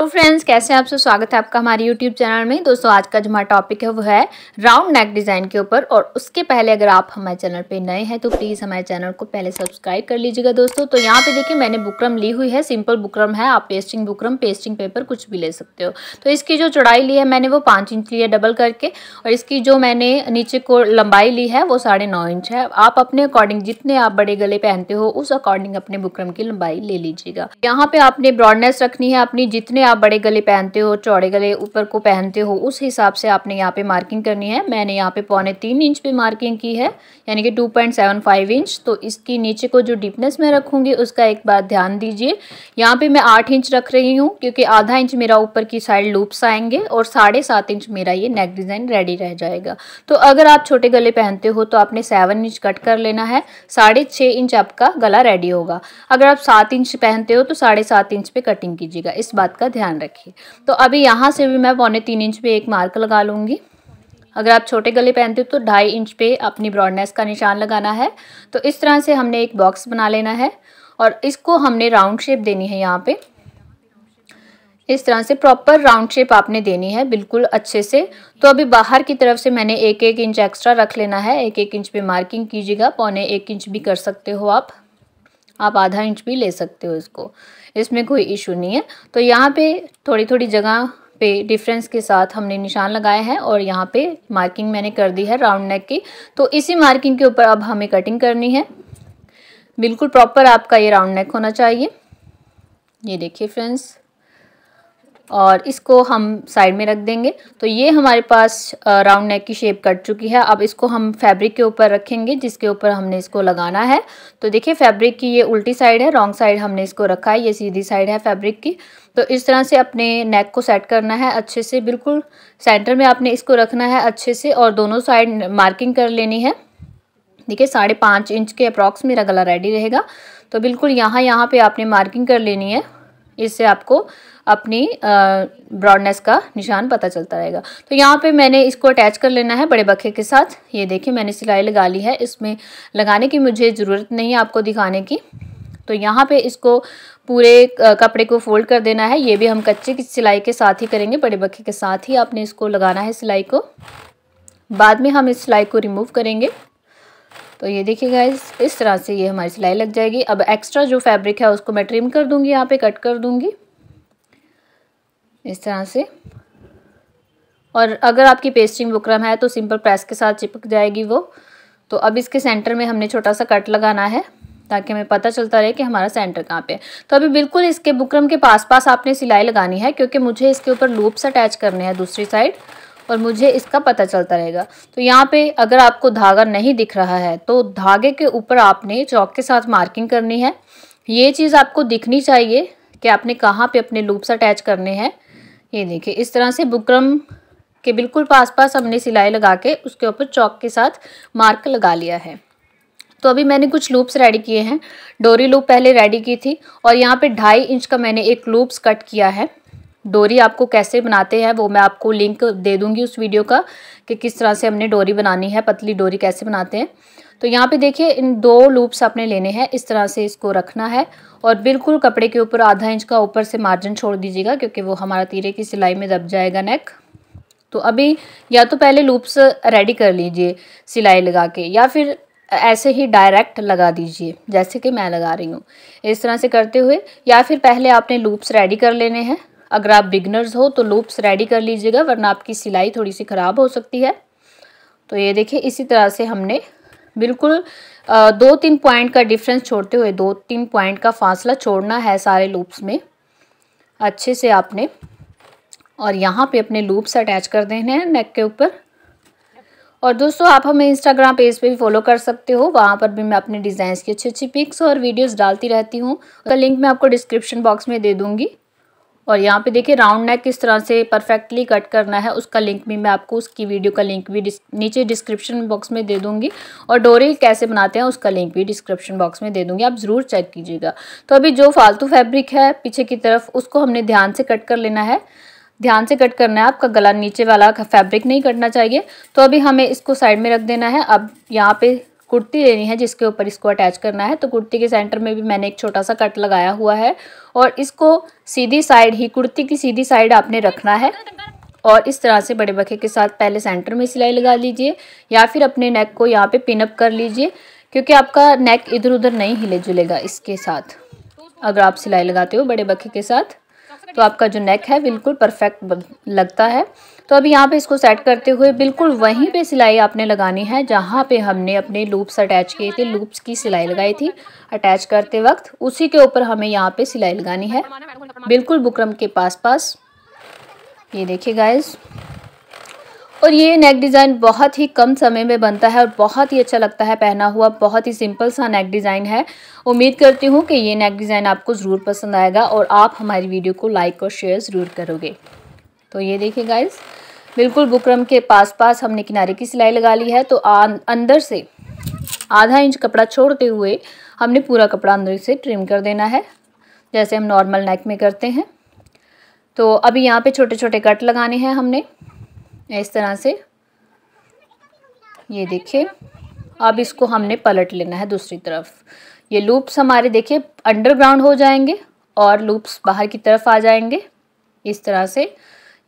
तो फ्रेंड्स कैसे हैं आपसे स्वागत है आपका हमारे यूट्यूब चैनल में दोस्तों आज का जो हमारा टॉपिक है वो है राउंड नेक डिज़ाइन के ऊपर और उसके पहले अगर आप हमारे चैनल पे नए हैं तो प्लीज़ हमारे चैनल को पहले सब्सक्राइब कर लीजिएगा दोस्तों तो यहाँ पे देखिए मैंने बुकरम ली हुई है सिंपल बुकरम है आप पेस्टिंग बुकरम पेस्टिंग पेपर कुछ भी ले सकते हो तो इसकी जो चौड़ाई ली है मैंने वो पाँच इंच ली है डबल करके और इसकी जो मैंने नीचे को लंबाई ली है वो साढ़े इंच है आप अपने अकॉर्डिंग जितने आप बड़े गले पहनते हो उस अकॉर्डिंग अपने बुकरम की लंबाई ले लीजिएगा यहाँ पे आपने ब्रॉडनेस रखनी है अपनी जितने आप बड़े गले पहनते हो चौड़े गले ऊपर को पहनते हो उस हिसाब से आपने यहाँ पे मार्किंग करनी है मैंने यहाँ पे पौने तीन इंच पे मार्किंग की है यानी कि two point seven five inch तो इसकी नीचे को जो डीपनेस मैं रखूँगी उसका एक बार ध्यान दीजिए यहाँ पे मैं आठ इंच रख रही हूँ क्योंकि आधा इंच मेरा ऊपर की साइड लूप्स आएंगे और साढ़े इंच मेरा ये नेक डिज़ाइन रेडी रह जाएगा तो अगर आप छोटे गले पहनते हो तो आपने सेवन इंच कट कर लेना है साढ़े इंच आपका गला रेडी होगा अगर आप सात इंच पहनते हो तो साढ़े सात इंच पे कटिंग कीजिएगा इस बात का ध्यान रखिए तो अभी यहाँ से भी मैं पौने तीन इंच पे एक मार्क लगा लूँगी अगर आप छोटे गले पहनते हो तो ढाई इंच पे अपनी ब्रॉडनेस का निशान लगाना है तो इस तरह से हमने एक बॉक्स बना लेना है और इसको हमने राउंड शेप देनी है यहाँ पर इस तरह से प्रॉपर राउंड शेप आपने देनी है बिल्कुल अच्छे से तो अभी बाहर की तरफ से मैंने एक एक इंच एक्स्ट्रा रख लेना है एक एक इंच पे मार्किंग कीजिएगा पौने एक इंच भी कर सकते हो आप आप आधा इंच भी ले सकते हो इसको इसमें कोई इशू नहीं है तो यहाँ पे थोड़ी थोड़ी जगह पे डिफरेंस के साथ हमने निशान लगाया है और यहाँ पे मार्किंग मैंने कर दी है राउंड नेक की तो इसी मार्किंग के ऊपर अब हमें कटिंग करनी है बिल्कुल प्रॉपर आपका ये राउंड नेक होना चाहिए ये देखिए फ्रेंड्स और इसको हम साइड में रख देंगे तो ये हमारे पास राउंड नेक की शेप कट चुकी है अब इसको हम फैब्रिक के ऊपर रखेंगे जिसके ऊपर हमने इसको लगाना है तो देखिए फैब्रिक की ये उल्टी साइड है रॉन्ग साइड हमने इसको रखा है ये सीधी साइड है फैब्रिक की तो इस तरह से अपने नेक को सेट करना है अच्छे से बिल्कुल सेंटर में आपने इसको रखना है अच्छे से और दोनों साइड मार्किंग कर लेनी है देखिए साढ़े पाँच इंच के अप्रॉक्स मेरा गला रेडी रहेगा तो बिल्कुल यहाँ यहाँ पर आपने मार्किंग कर लेनी है इससे आपको अपनी ब्रॉडनेस का निशान पता चलता रहेगा तो यहाँ पे मैंने इसको अटैच कर लेना है बड़े बखे के साथ ये देखिए मैंने सिलाई लगा ली है इसमें लगाने की मुझे ज़रूरत नहीं है आपको दिखाने की तो यहाँ पे इसको पूरे कपड़े को फोल्ड कर देना है ये भी हम कच्चे की सिलाई के साथ ही करेंगे बड़े बखे के साथ ही आपने इसको लगाना है सिलाई को बाद में हम इस सिलाई को रिमूव करेंगे तो ये देखिए गाइज इस तरह से ये हमारी सिलाई लग जाएगी अब एक्स्ट्रा जो फैब्रिक है उसको मैं ट्रिम कर दूँगी यहाँ पे कट कर दूँगी इस तरह से और अगर आपकी पेस्टिंग बुकरम है तो सिंपल प्रेस के साथ चिपक जाएगी वो तो अब इसके सेंटर में हमने छोटा सा कट लगाना है ताकि हमें पता चलता रहे कि हमारा सेंटर कहाँ पे है तो अभी बिल्कुल इसके बुकरम के पास पास आपने सिलाई लगानी है क्योंकि मुझे इसके ऊपर लूप्स अटैच करने हैं दूसरी साइड और मुझे इसका पता चलता रहेगा तो यहाँ पे अगर आपको धागा नहीं दिख रहा है तो धागे के ऊपर आपने चौक के साथ मार्किंग करनी है ये चीज़ आपको दिखनी चाहिए कि आपने कहाँ पे अपने लूप्स अटैच करने हैं ये देखिए इस तरह से बुकरम के बिल्कुल पास पास हमने सिलाई लगा के उसके ऊपर चौक के साथ मार्क लगा लिया है तो अभी मैंने कुछ लूप्स रेडी किए हैं डोरी लूप पहले रेडी की थी और यहाँ पे ढाई इंच का मैंने एक लूप्स कट किया है डोरी आपको कैसे बनाते हैं वो मैं आपको लिंक दे दूँगी उस वीडियो का कि किस तरह से हमने डोरी बनानी है पतली डोरी कैसे बनाते हैं तो यहाँ पे देखिए इन दो लूप्स आपने लेने हैं इस तरह से इसको रखना है और बिल्कुल कपड़े के ऊपर आधा इंच का ऊपर से मार्जिन छोड़ दीजिएगा क्योंकि वो हमारा तीरे की सिलाई में दब जाएगा नेक तो अभी या तो पहले लूप्स रेडी कर लीजिए सिलाई लगा के या फिर ऐसे ही डायरेक्ट लगा दीजिए जैसे कि मैं लगा रही हूँ इस तरह से करते हुए या फिर पहले आपने लूप्स रेडी कर लेने हैं अगर आप बिगनर्स हो तो लूप्स रेडी कर लीजिएगा वरना आपकी सिलाई थोड़ी सी ख़राब हो सकती है तो ये देखिए इसी तरह से हमने बिल्कुल दो तीन पॉइंट का डिफरेंस छोड़ते हुए दो तीन पॉइंट का फासला छोड़ना है सारे लूप्स में अच्छे से आपने और यहाँ पे अपने लूप्स अटैच कर देने हैं नेक के ऊपर और दोस्तों आप हमें इंस्टाग्राम पेज पे भी फॉलो कर सकते हो वहाँ पर भी मैं अपने डिज़ाइंस की अच्छी अच्छी पिक्स और वीडियोस डालती रहती हूँ उसका लिंक मैं आपको डिस्क्रिप्शन बॉक्स में दे दूँगी और यहाँ पे देखिए राउंड नेक किस तरह से परफेक्टली कट करना है उसका लिंक भी मैं आपको उसकी वीडियो का लिंक भी डिस, नीचे डिस्क्रिप्शन बॉक्स में दे दूँगी और डोरे कैसे बनाते हैं उसका लिंक भी डिस्क्रिप्शन बॉक्स में दे दूँगी आप ज़रूर चेक कीजिएगा तो अभी जो फालतू फैब्रिक है पीछे की तरफ उसको हमने ध्यान से कट कर लेना है ध्यान से कट करना है आपका गला नीचे वाला फैब्रिक नहीं कटना चाहिए तो अभी हमें इसको साइड में रख देना है अब यहाँ पे कुर्ती लेनी है जिसके ऊपर इसको अटैच करना है तो कुर्ती के सेंटर में भी मैंने एक छोटा सा कट लगाया हुआ है और इसको सीधी साइड ही कुर्ती की सीधी साइड आपने रखना है और इस तरह से बड़े बखे के साथ पहले सेंटर में सिलाई लगा लीजिए या फिर अपने नेक को यहाँ पे पिनअप कर लीजिए क्योंकि आपका नेक इधर उधर नहीं हिले जुलेगा इसके साथ अगर आप सिलाई लगाते हो बड़े बखे के साथ तो आपका जो नेक है बिल्कुल परफेक्ट लगता है तो अब यहाँ पे इसको सेट करते हुए बिल्कुल वहीं पे सिलाई आपने लगानी है जहाँ पे हमने अपने लूप्स अटैच किए थे लूप्स की सिलाई लगाई थी अटैच करते वक्त उसी के ऊपर हमें यहाँ पे सिलाई लगानी है बिल्कुल बुकरम के पास पास ये देखिए गाइज़ और ये नेक डिज़ाइन बहुत ही कम समय में बनता है और बहुत ही अच्छा लगता है पहना हुआ बहुत ही सिंपल सा नेक डिज़ाइन है उम्मीद करती हूँ कि ये नेक डिज़ाइन आपको ज़रूर पसंद आएगा और आप हमारी वीडियो को लाइक और शेयर ज़रूर करोगे तो ये देखिए गाइज़ बिल्कुल बुकरम के पास पास हमने किनारे की सिलाई लगा ली है तो अंदर से आधा इंच कपड़ा छोड़ते हुए हमने पूरा कपड़ा अंदर से ट्रिम कर देना है जैसे हम नॉर्मल नेक में करते हैं तो अभी यहाँ पे छोटे छोटे कट लगाने हैं हमने इस तरह से ये देखिए अब इसको हमने पलट लेना है दूसरी तरफ ये लूप्स हमारे देखिए अंडरग्राउंड हो जाएंगे और लूप्स बाहर की तरफ आ जाएंगे इस तरह से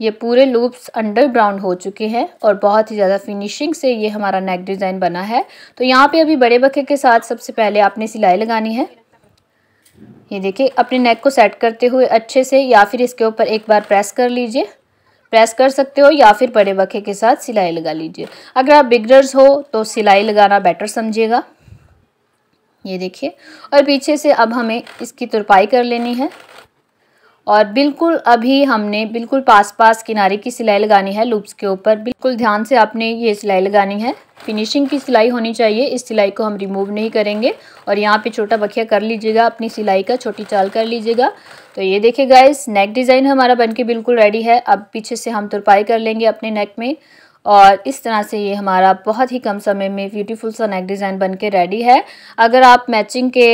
ये पूरे लूप्स अंडर ब्राउंड हो चुके हैं और बहुत ही ज़्यादा फिनिशिंग से ये हमारा नेक डिज़ाइन बना है तो यहाँ पे अभी बड़े बखे के साथ सबसे पहले आपने सिलाई लगानी है ये देखिए अपने नेक को सेट करते हुए अच्छे से या फिर इसके ऊपर एक बार प्रेस कर लीजिए प्रेस कर सकते हो या फिर बड़े बखे के साथ सिलाई लगा लीजिए अगर आप बिगनर्स हो तो सिलाई लगाना बेटर समझिएगा ये देखिए और पीछे से अब हमें इसकी तुरपाई कर लेनी है और बिल्कुल अभी हमने बिल्कुल पास पास किनारे की सिलाई लगानी है लूप्स के ऊपर बिल्कुल ध्यान से आपने ये सिलाई लगानी है फिनिशिंग की सिलाई होनी चाहिए इस सिलाई को हम रिमूव नहीं करेंगे और यहाँ पे छोटा बखिया कर लीजिएगा अपनी सिलाई का छोटी चाल कर लीजिएगा तो ये देखिए गाइस नेक डिज़ाइन हमारा बनके बिल्कुल रेडी है अब पीछे से हम तुरपाई कर लेंगे अपने नेक में और इस तरह से ये हमारा बहुत ही कम समय में ब्यूटीफुल सा नेक डिज़ाइन बन के रेडी है अगर आप मैचिंग के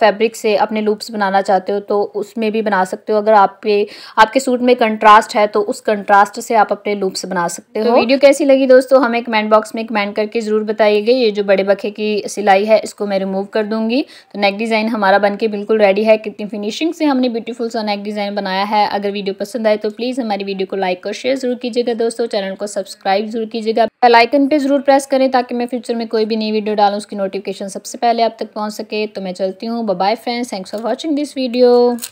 फैब्रिक से अपने लूप्स बनाना चाहते हो तो उसमें भी बना सकते हो अगर आपके आपके सूट में कंट्रास्ट है तो उस कंट्रास्ट से आप अपने लूप्स बना सकते तो हो तो वीडियो कैसी लगी दोस्तों हमें कमेंट बॉक्स में कमेंट करके ज़रूर बताइएगा ये जो बड़े बखे की सिलाई है इसको मैं रिमूव कर दूँगी तो नेक डिज़ाइन हमारा बन के बिल्कुल रेडी है कितनी फिनिशिंग से हमने ब्यूटीफुल सा नेक डिज़ाइन बनाया है अगर वीडियो पसंद आए तो प्लीज़ हमारी वीडियो को लाइक और शेयर ज़रूर कीजिएगा दोस्तों चैनल को सब्सक्राइब सब्सक्राइब जरूर कीजिएगा बेल आइकन पे जरूर प्रेस करें ताकि मैं फ्यूचर में कोई भी नई वीडियो डालूँ उसकी नोटिफिकेशन सबसे पहले आप तक पहुँच सके तो मैं चलती हूँ bye friends thanks for watching this video